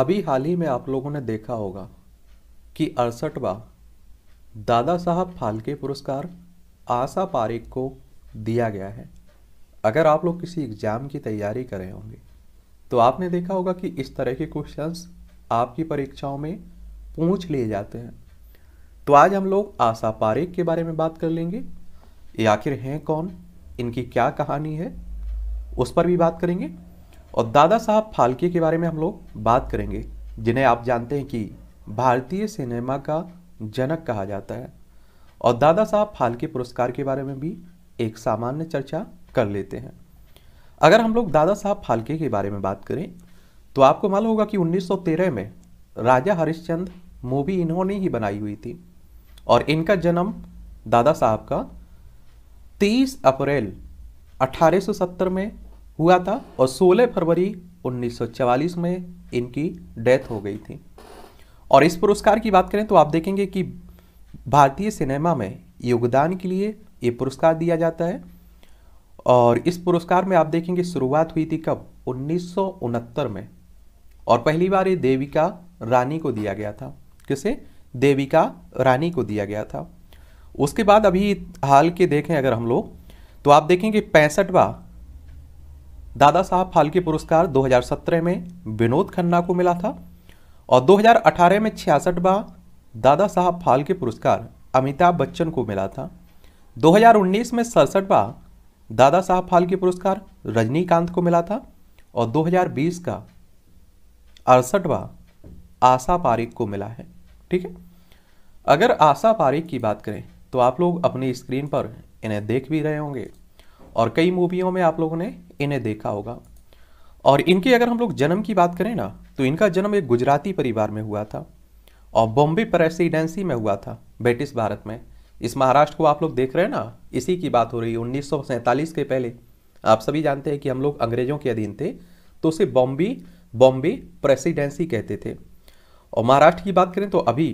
अभी हाल ही में आप लोगों ने देखा होगा कि अड़सठवा दादा साहब फाल्के पुरस्कार आशा पारेख को दिया गया है अगर आप लोग किसी एग्ज़ाम की तैयारी कर रहे होंगे तो आपने देखा होगा कि इस तरह के क्वेश्चंस आपकी परीक्षाओं में पूछ लिए जाते हैं तो आज हम लोग आशा पारेख के बारे में बात कर लेंगे ये आखिर हैं कौन इनकी क्या कहानी है उस पर भी बात करेंगे और दादा साहब फाल्के के बारे में हम लोग बात करेंगे जिन्हें आप जानते हैं कि भारतीय सिनेमा का जनक कहा जाता है और दादा साहब फाल्के पुरस्कार के बारे में भी एक सामान्य चर्चा कर लेते हैं अगर हम लोग दादा साहब फाल्के के बारे में बात करें तो आपको मालूम होगा कि 1913 में राजा हरिश्चंद मूवी इन्होंने ही बनाई हुई थी और इनका जन्म दादा साहब का 30 अप्रैल 1870 में हुआ था और 16 फरवरी 1944 में इनकी डेथ हो गई थी और इस पुरस्कार की बात करें तो आप देखेंगे कि भारतीय सिनेमा में योगदान के लिए ये पुरस्कार दिया जाता है और इस पुरस्कार में आप देखेंगे शुरुआत हुई थी कब उन्नीस में और पहली बार ये देविका रानी को दिया गया था किसे देविका रानी को दिया गया था उसके बाद अभी हाल के देखें अगर हम लोग तो आप देखेंगे पैंसठवा दादा साहब फाल्के पुरस्कार 2017 में विनोद खन्ना को मिला था और 2018 में छियासठ बार दादा साहब फाल्के पुरस्कार अमिताभ बच्चन को मिला था 2019 में सड़सठ बार दादा साहब फाल्के पुरस्कार रजनीकांत को मिला था और 2020 का अड़सठ बार आशा पारिक को मिला है ठीक है अगर आशा पारिक की बात करें तो आप लोग अपनी स्क्रीन पर इन्हें देख भी रहे होंगे और कई मूवियों में आप लोगों ने इन्हें देखा होगा और इनके अगर हम लोग जन्म की बात करें ना तो इनका जन्म एक गुजराती परिवार में हुआ था और बॉम्बे प्रेसिडेंसी में हुआ था ब्रिटिश भारत में इस महाराष्ट्र को आप लोग देख रहे हैं ना इसी की बात हो रही है उन्नीस के पहले आप सभी जानते हैं कि हम लोग अंग्रेजों के अधीन थे तो उसे बॉम्बे बॉम्बे प्रेसिडेंसी कहते थे और महाराष्ट्र की बात करें तो अभी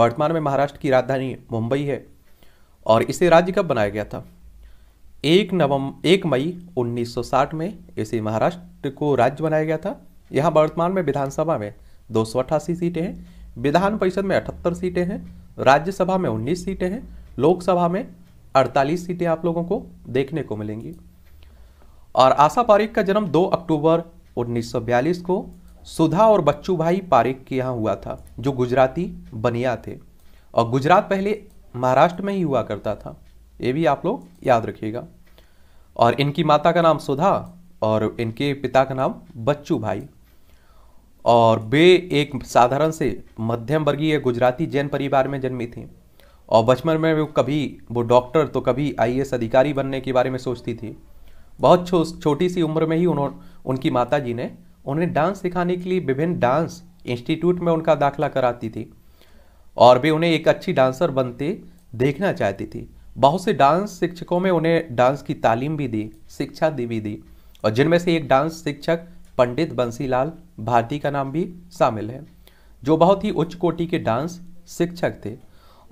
वर्तमान में महाराष्ट्र की राजधानी मुंबई है और इसे राज्य कब बनाया गया था एक नवम एक मई 1960 में इसे महाराष्ट्र को राज्य बनाया गया था यहाँ वर्तमान में विधानसभा में दो सीटें हैं विधान परिषद में अठहत्तर सीटें हैं राज्यसभा में 19 सीटें हैं लोकसभा में 48 सीटें आप लोगों को देखने को मिलेंगी और आशा पारिक का जन्म 2 अक्टूबर 1942 को सुधा और बच्चू भाई पारिक के यहाँ हुआ था जो गुजराती बनिया थे और गुजरात पहले महाराष्ट्र में ही हुआ करता था ये भी आप लोग याद रखिएगा और इनकी माता का नाम सुधा और इनके पिता का नाम बच्चू भाई और वे एक साधारण से मध्यम वर्गीय गुजराती जैन परिवार में जन्मी थी और बचपन में वो कभी वो डॉक्टर तो कभी आईएएस अधिकारी बनने के बारे में सोचती थी बहुत छो, छोटी सी उम्र में ही उन्होंने उनकी माता जी ने उन्हें डांस सिखाने के लिए विभिन्न डांस इंस्टीट्यूट में उनका दाखिला कराती थी और वे उन्हें एक अच्छी डांसर बनते देखना चाहती थी बहुत से डांस शिक्षकों में उन्हें डांस की तालीम भी दी शिक्षा दी भी दी और जिनमें से एक डांस शिक्षक पंडित बंसीलाल भारती का नाम भी शामिल है जो बहुत ही उच्च कोटि के डांस शिक्षक थे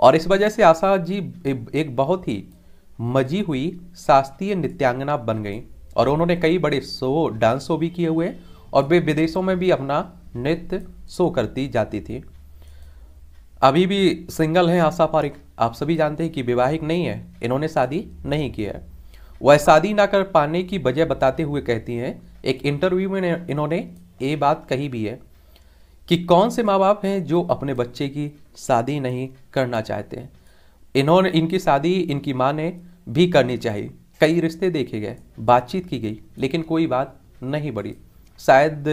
और इस वजह से आशा जी एक बहुत ही मजी हुई शास्त्रीय नृत्यांगना बन गई और उन्होंने कई बड़े शो डांस शो भी किए हुए और वे विदेशों में भी अपना नृत्य शो करती जाती थी अभी भी सिंगल हैं आशा पारिक आप सभी जानते हैं कि विवाहिक नहीं है इन्होंने शादी नहीं की है वह शादी ना कर पाने की वजह बताते हुए कहती हैं एक इंटरव्यू में इन्होंने ये बात कही भी है कि कौन से माँ बाप हैं जो अपने बच्चे की शादी नहीं करना चाहते हैं इन्होंने इनकी शादी इनकी माँ ने भी करनी चाहिए कई रिश्ते देखे गए बातचीत की गई लेकिन कोई बात नहीं बढ़ी शायद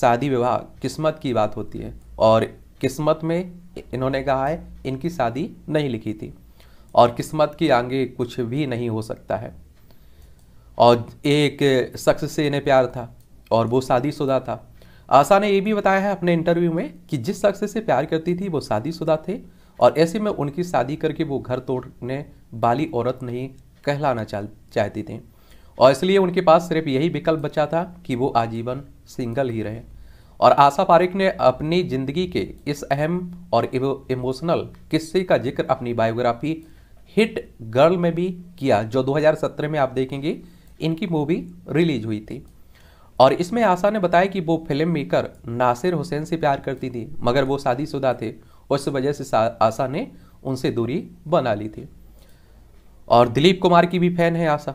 शादी विवाह किस्मत की बात होती है और किस्मत में इन्होंने कहा है इनकी शादी नहीं लिखी थी और किस्मत के आगे कुछ भी नहीं हो सकता है और एक शख्स से इन्हें प्यार था और वो शादीशुदा था आशा ने ये भी बताया है अपने इंटरव्यू में कि जिस शख्स से प्यार करती थी वो शादीशुदा थे और ऐसे में उनकी शादी करके वो घर तोड़ने वाली औरत नहीं कहलाना चाहती थी और इसलिए उनके पास सिर्फ यही विकल्प बचा था कि वो आजीवन सिंगल ही रहे और आशा पारिक ने अपनी जिंदगी के इस अहम और इमोशनल किस्से का जिक्र अपनी बायोग्राफी हिट गर्ल में भी किया जो 2017 में आप देखेंगे इनकी मूवी रिलीज हुई थी और इसमें आशा ने बताया कि वो फिल्म मेकर नासिर हुसैन से प्यार करती थी मगर वो शादीशुदा थे उस वजह से आशा ने उनसे दूरी बना ली थी और दिलीप कुमार की भी फैन है आशा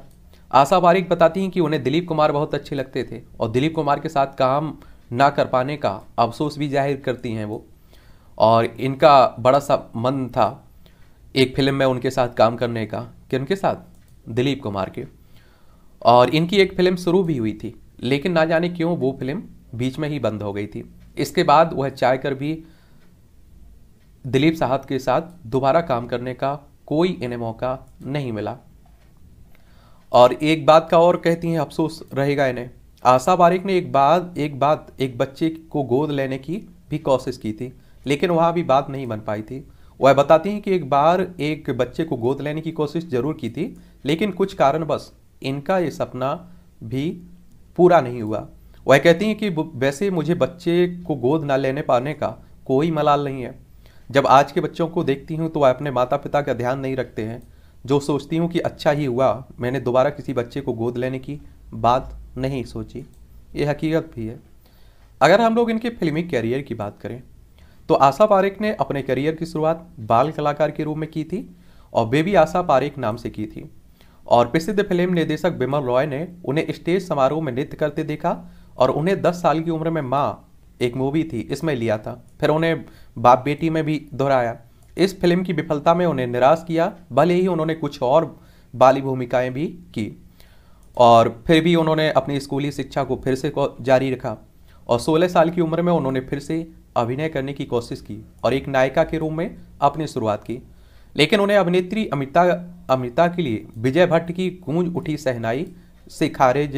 आशा बारिक बताती हैं कि उन्हें दिलीप कुमार बहुत अच्छे लगते थे और दिलीप कुमार के साथ काम ना कर पाने का अफसोस भी जाहिर करती हैं वो और इनका बड़ा सा मन था एक फिल्म में उनके साथ काम करने का कि उनके साथ दिलीप कुमार के और इनकी एक फिल्म शुरू भी हुई थी लेकिन ना जाने क्यों वो फिल्म बीच में ही बंद हो गई थी इसके बाद वह कर भी दिलीप साहब के साथ दोबारा काम करने का कोई इन्हें मौका नहीं मिला और एक बात का और कहती हैं अफसोस रहेगा इन्हें आशा बारिक ने एक बात एक बात एक बच्चे को गोद लेने की भी कोशिश की थी लेकिन वहाँ भी बात नहीं बन पाई थी वह बताती हैं कि एक बार एक बच्चे को गोद लेने की कोशिश जरूर की थी लेकिन कुछ कारणवश इनका ये सपना भी पूरा नहीं हुआ वह कहती हैं कि वैसे मुझे बच्चे को गोद ना लेने पाने का कोई मलाल नहीं है जब आज के बच्चों को देखती हूँ तो वह अपने माता पिता का ध्यान नहीं रखते हैं जो सोचती हूँ कि अच्छा ही हुआ मैंने दोबारा किसी बच्चे को गोद लेने की बात नहीं सोची ये हकीकत भी है अगर हम लोग इनके फिल्मी करियर की बात करें तो आशा पारेख ने अपने करियर की शुरुआत बाल कलाकार के रूप में की थी और बेबी आशा पारेख नाम से की थी और प्रसिद्ध फिल्म निर्देशक बिमल रॉय ने उन्हें स्टेज समारोह में नृत्य करते देखा और उन्हें 10 साल की उम्र में माँ एक मूवी थी इसमें लिया था फिर उन्हें बाप बेटी में भी दोहराया इस फिल्म की विफलता में उन्हें निराश किया भले ही उन्होंने कुछ और बाली भूमिकाएं भी की और फिर भी उन्होंने अपनी स्कूली शिक्षा को फिर से जारी रखा और 16 साल की उम्र में उन्होंने फिर से अभिनय करने की कोशिश की और एक नायिका के रूप में अपनी शुरुआत की लेकिन उन्हें अभिनेत्री अमिता अमिता के लिए विजय भट्ट की गूंज उठी सहनाई से खारिज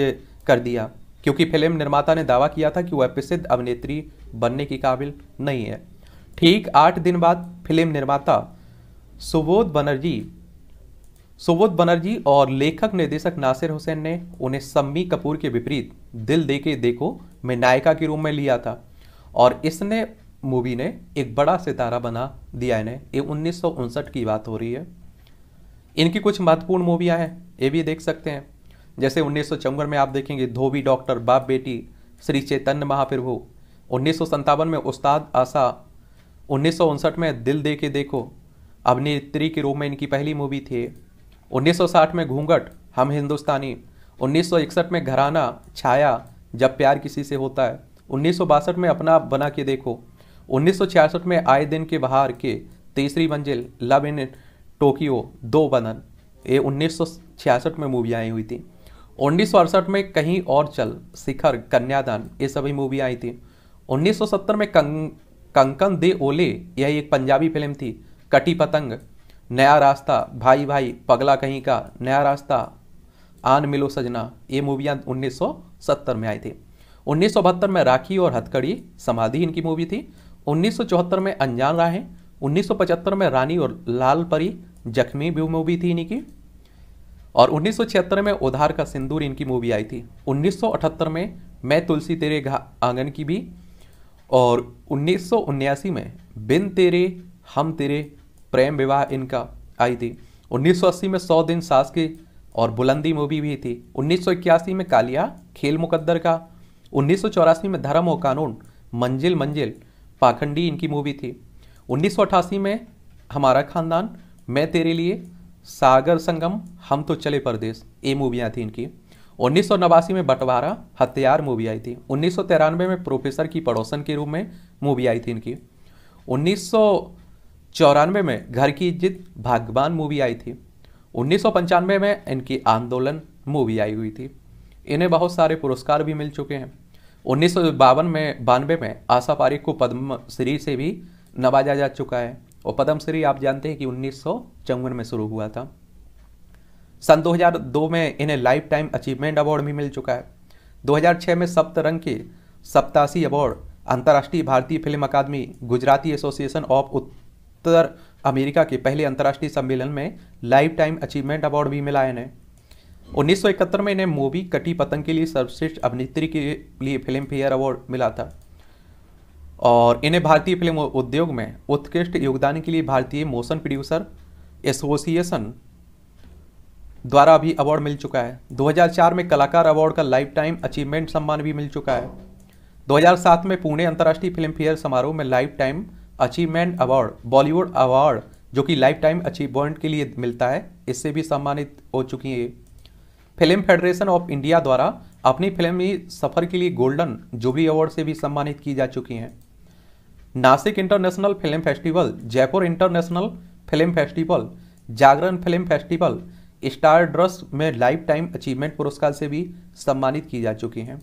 कर दिया क्योंकि फिल्म निर्माता ने दावा किया था कि वह प्रसिद्ध अभिनेत्री बनने के काबिल नहीं है ठीक आठ दिन बाद फिल्म निर्माता सुबोध बनर्जी सुबोध बनर्जी और लेखक निर्देशक नासिर हुसैन ने उन्हें सम्मी कपूर के विपरीत दिल दे के देखो में नायिका के रूप में लिया था और इसने मूवी ने एक बड़ा सितारा बना दिया इन्हें ये उन्नीस की बात हो रही है इनकी कुछ महत्वपूर्ण मूवियाँ हैं ये भी देख सकते हैं जैसे उन्नीस में आप देखेंगे धोबी डॉक्टर बाप बेटी श्री चैतन्य महाप्रभु उन्नीस में उस्ताद आशा उन्नीस में दिल दे के देखो अभिनेत्री के रूप में इनकी पहली मूवी थी 1960 में घूंघट हम हिंदुस्तानी 1961 में घराना छाया जब प्यार किसी से होता है उन्नीस में अपना आप बना के देखो उन्नीस में आए दिन के बहार के तीसरी मंजिल लव इन टोक्यो दो बदन ये 1966 में मूवी आई हुई थी उन्नीस में कहीं और चल शिखर कन्यादान ये सभी मूवी आई थी 1970 में कंकन दे ओले यह एक पंजाबी फिल्म थी कटी पतंग नया रास्ता भाई भाई पगला कहीं का नया रास्ता आन मिलो सजना ये मूवियाँ 1970 में आई थी 1972 में राखी और हथकड़ी समाधि इनकी मूवी थी 1974 में अनजान राहें उन्नीस में रानी और लाल परी जख्मी भी मूवी थी इनकी और उन्नीस में उधार का सिंदूर इनकी मूवी आई थी 1978 में मैं तुलसी तेरे घा आंगन की भी और उन्नीस में बिन तेरे हम तेरे प्रेम विवाह इनका आई थी 1980 में सौ दिन सास की और बुलंदी मूवी भी थी 1981 में कालिया खेल मुकद्दर का 1984 में धर्म और कानून मंजिल मंजिल पाखंडी इनकी मूवी थी 1988 में हमारा खानदान मैं तेरे लिए सागर संगम हम तो चले परदेश ये मूवियाँ थी इनकी उन्नीस में बंटवारा हथियार मूवी आई थी उन्नीस में प्रोफेसर की पड़ोसन के रूप में मूवी आई थी इनकी उन्नीस चौरानवे में घर की जिद भागवान मूवी आई थी उन्नीस में इनकी आंदोलन मूवी आई हुई थी इन्हें बहुत सारे पुरस्कार भी मिल चुके हैं उन्नीस में बानवे में आशा पारिक को पद्म श्री से भी नवाजा जा चुका है और पद्म श्री आप जानते हैं कि उन्नीस में शुरू हुआ था सन 2002 में इन्हें लाइफ टाइम अचीवमेंट अवार्ड भी मिल चुका है 2006 में सप्तरंग के सप्तासी अवार्ड अंतर्राष्ट्रीय भारतीय फिल्म अकादमी गुजराती एसोसिएशन ऑफ तो अमेरिका के पहले अंतर्राष्ट्रीय सम्मेलन में लाइफ टाइम अचीवमेंट अवार्ड भी मिला इन्हें उन्नीस में इन्हें मूवी कटी पतंग के लिए सर्वश्रेष्ठ अभिनेत्री के लिए फिल्म फेयर अवार्ड मिला था और इन्हें भारतीय फिल्म उद्योग में उत्कृष्ट योगदान के लिए भारतीय मोशन प्रोड्यूसर एसोसिएशन द्वारा भी अवार्ड मिल चुका है 2004 में कलाकार अवार्ड का लाइफ टाइम अचीवमेंट सम्मान भी मिल चुका है 2007 में पुणे अंतर्राष्ट्रीय फिल्म फेयर समारोह में lifetime achievement award Bollywood award जो कि लाइफ टाइम अचीवमेंट के लिए मिलता है इससे भी सम्मानित हो चुकी हैं फिल्म फेडरेशन ऑफ इंडिया द्वारा अपनी फिल्मी सफ़र के लिए गोल्डन जुबली अवार्ड से भी सम्मानित की जा चुकी हैं Nashik international film festival Jaipur international film festival Jagran film festival star ड्रस में लाइफ टाइम अचीवमेंट पुरस्कार से भी सम्मानित की जा चुकी हैं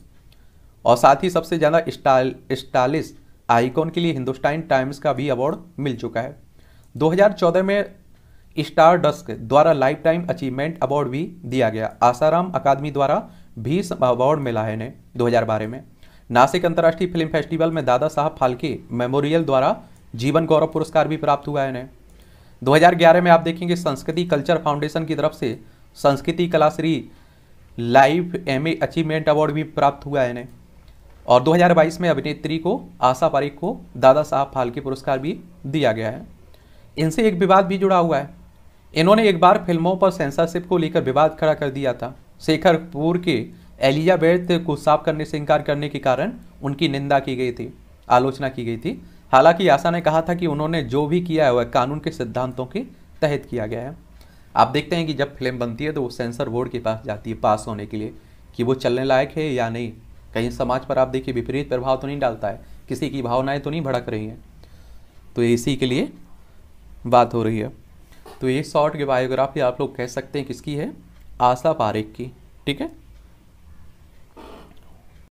और साथ ही सबसे ज़्यादा स्टाइल स्टाइलिश आइकॉन के लिए हिंदुस्तान टाइम्स का भी अवार्ड मिल चुका है 2014 में स्टार डस्क द्वारा लाइफ टाइम अचीवमेंट अवार्ड भी दिया गया आसाराम अकादमी द्वारा भी अवार्ड मिला है इन्हें 2012 में नासिक अंतर्राष्ट्रीय फिल्म फेस्टिवल में दादा साहब फाल्के मेमोरियल द्वारा जीवन गौरव पुरस्कार भी प्राप्त हुआ है इन्हें 2011 में आप देखेंगे संस्कृति कल्चर फाउंडेशन की तरफ से संस्कृति कलाश्री लाइफ एम अचीवमेंट अवार्ड भी प्राप्त हुआ है इन्हें और 2022 में अभिनेत्री को आशा पारिक को दादा साहब फाल्के पुरस्कार भी दिया गया है इनसे एक विवाद भी जुड़ा हुआ है इन्होंने एक बार फिल्मों पर सेंसरशिप को लेकर विवाद खड़ा कर दिया था शेखर कपूर के एलिजाबेथ को साफ करने से इनकार करने के कारण उनकी निंदा की गई थी आलोचना की गई थी हालांकि आशा ने कहा था कि उन्होंने जो भी किया है वह कानून के सिद्धांतों के तहत किया गया है आप देखते हैं कि जब फिल्म बनती है तो वो सेंसर बोर्ड के पास जाती है पास होने के लिए कि वो चलने लायक है या नहीं कहीं समाज पर आप देखिए विपरीत प्रभाव तो नहीं डालता है किसी की भावनाएं तो नहीं भड़क रही हैं तो इसी के लिए बात हो रही है तो ये शॉर्ट की बायोग्राफी आप लोग कह सकते हैं किसकी है आशा पारेख की ठीक है